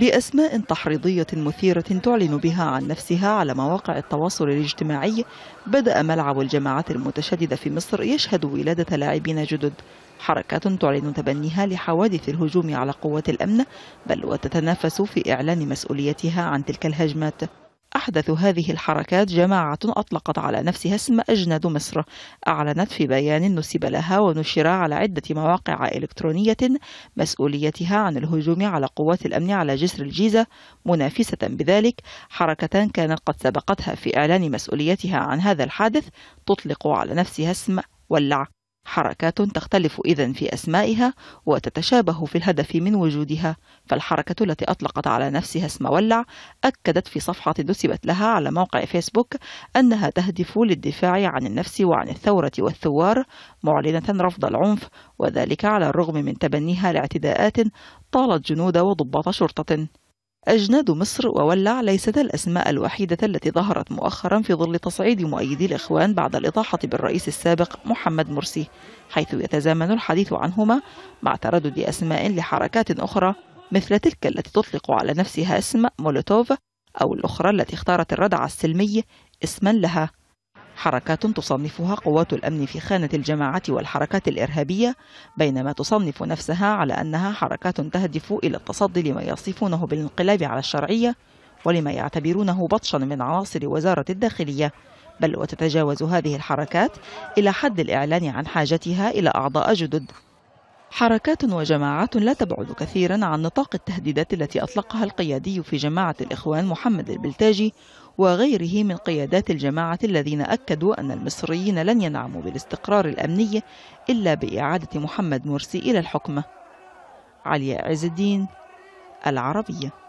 بأسماء تحريضية مثيرة تعلن بها عن نفسها على مواقع التواصل الاجتماعي بدأ ملعب الجماعات المتشددة في مصر يشهد ولادة لاعبين جدد حركات تعلن تبنيها لحوادث الهجوم على قوات الأمن بل وتتنافس في إعلان مسؤوليتها عن تلك الهجمات أحدث هذه الحركات جماعة أطلقت على نفسها اسم أجناد مصر أعلنت في بيان نسب لها ونشر على عدة مواقع إلكترونية مسؤوليتها عن الهجوم على قوات الأمن على جسر الجيزة منافسة بذلك حركة كانت قد سبقتها في إعلان مسؤوليتها عن هذا الحادث تطلق على نفسها اسم ولع حركات تختلف إذا في أسمائها وتتشابه في الهدف من وجودها فالحركة التي أطلقت على نفسها اسم ولع أكدت في صفحة نسبت لها على موقع فيسبوك أنها تهدف للدفاع عن النفس وعن الثورة والثوار معلنة رفض العنف وذلك على الرغم من تبنيها لاعتداءات طالت جنود وضباط شرطة أجناد مصر وولع ليستا الأسماء الوحيدة التي ظهرت مؤخرا في ظل تصعيد مؤيدي الإخوان بعد الإطاحة بالرئيس السابق محمد مرسي حيث يتزامن الحديث عنهما مع تردد أسماء لحركات أخرى مثل تلك التي تطلق على نفسها اسم مولوتوف أو الأخرى التي اختارت الردع السلمي اسما لها حركات تصنفها قوات الأمن في خانة الجماعات والحركات الإرهابية بينما تصنف نفسها على أنها حركات تهدف إلى التصدي لما يصفونه بالانقلاب على الشرعية ولما يعتبرونه بطشا من عناصر وزارة الداخلية بل وتتجاوز هذه الحركات إلى حد الإعلان عن حاجتها إلى أعضاء جدد حركات وجماعات لا تبعد كثيرا عن نطاق التهديدات التي أطلقها القيادي في جماعة الإخوان محمد البلتاجي وغيره من قيادات الجماعة الذين أكدوا أن المصريين لن ينعموا بالاستقرار الأمني إلا بإعادة محمد مرسي إلى الحكم علي عز الدين العربيه